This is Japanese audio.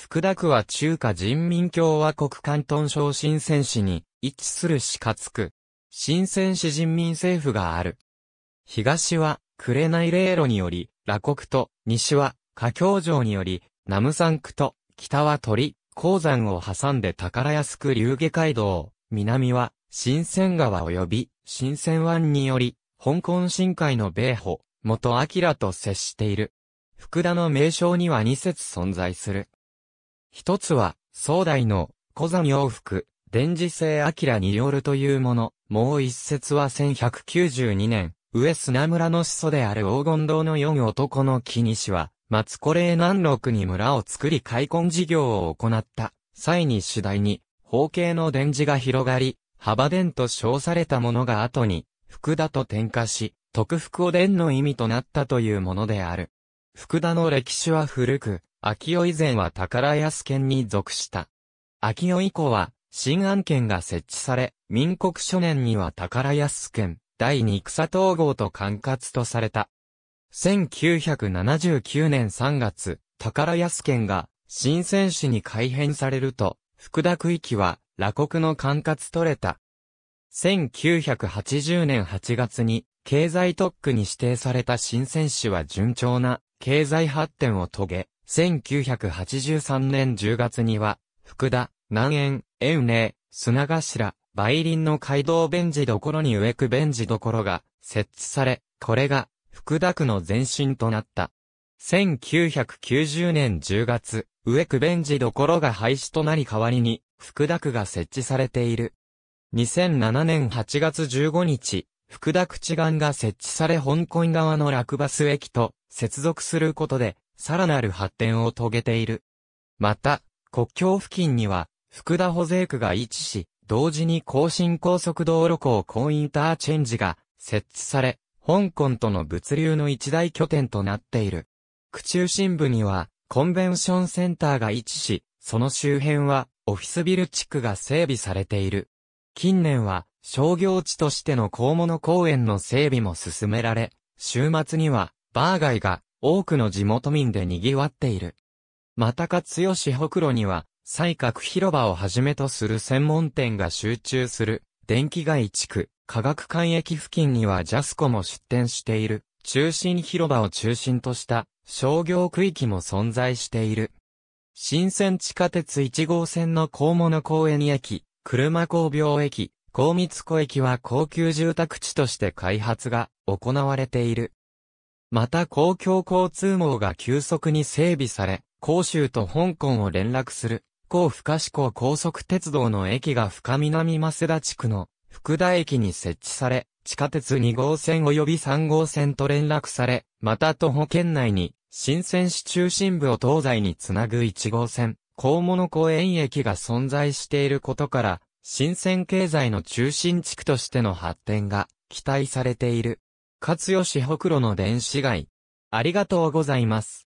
福田区は中華人民共和国関東省新鮮市に位置する市勝区。新セ市人民政府がある。東は、紅霊路により、羅国と、西は、華京城により、南無山区と、北は鳥、鉱山を挟んで宝安区竜下街道、南は、新鮮川及び、新鮮湾により、香港深海の米保、元明と接している。福田の名称には2節存在する。一つは、壮大の古山洋服、電磁性明によるというもの、もう一節は1192年、上砂村の始祖である黄金堂の四男の木西は、松古霊南六に村を作り開墾事業を行った際に次第に、方形の電磁が広がり、幅伝と称されたものが後に、福田と転化し、徳福お伝の意味となったというものである。福田の歴史は古く、秋代以前は宝安県に属した。秋代以降は、新安県が設置され、民国初年には宝安県、第二草統合と管轄とされた。1979年3月、宝安県が、新鮮市に改編されると、福田区域は、羅国の管轄取れた。1980年8月に、経済特区に指定された新鮮市は順調な、経済発展を遂げ、1983年10月には、福田、南園、円寧、砂頭、梅林の街道ベンジどころに植区ベンジどころが設置され、これが福田区の前身となった。1990年10月、植区ベンジどころが廃止となり代わりに、福田区が設置されている。2007年8月15日、福田区地岸が設置され香港側の落バス駅と接続することで、さらなる発展を遂げている。また、国境付近には、福田保税区が位置し、同時に更新高速道路港高インターチェンジが設置され、香港との物流の一大拠点となっている。区中心部には、コンベンションセンターが位置し、その周辺は、オフィスビル地区が整備されている。近年は、商業地としての小物公園の整備も進められ、週末には、バー街が多くの地元民で賑わっている。またかつよし北路には、西角広場をはじめとする専門店が集中する、電気街地区、科学館駅付近にはジャスコも出店している、中心広場を中心とした商業区域も存在している。新鮮地下鉄1号線の高物公園駅、車工病駅、高密湖駅は高級住宅地として開発が行われている。また公共交通網が急速に整備され、広州と香港を連絡する、高深志港高速鉄道の駅が深南増田地区の福田駅に設置され、地下鉄2号線及び3号線と連絡され、また徒歩圏内に、新鮮市中心部を東西につなぐ1号線、高物公園駅が存在していることから、新鮮経済の中心地区としての発展が期待されている。勝吉ほくろの電子街。ありがとうございます。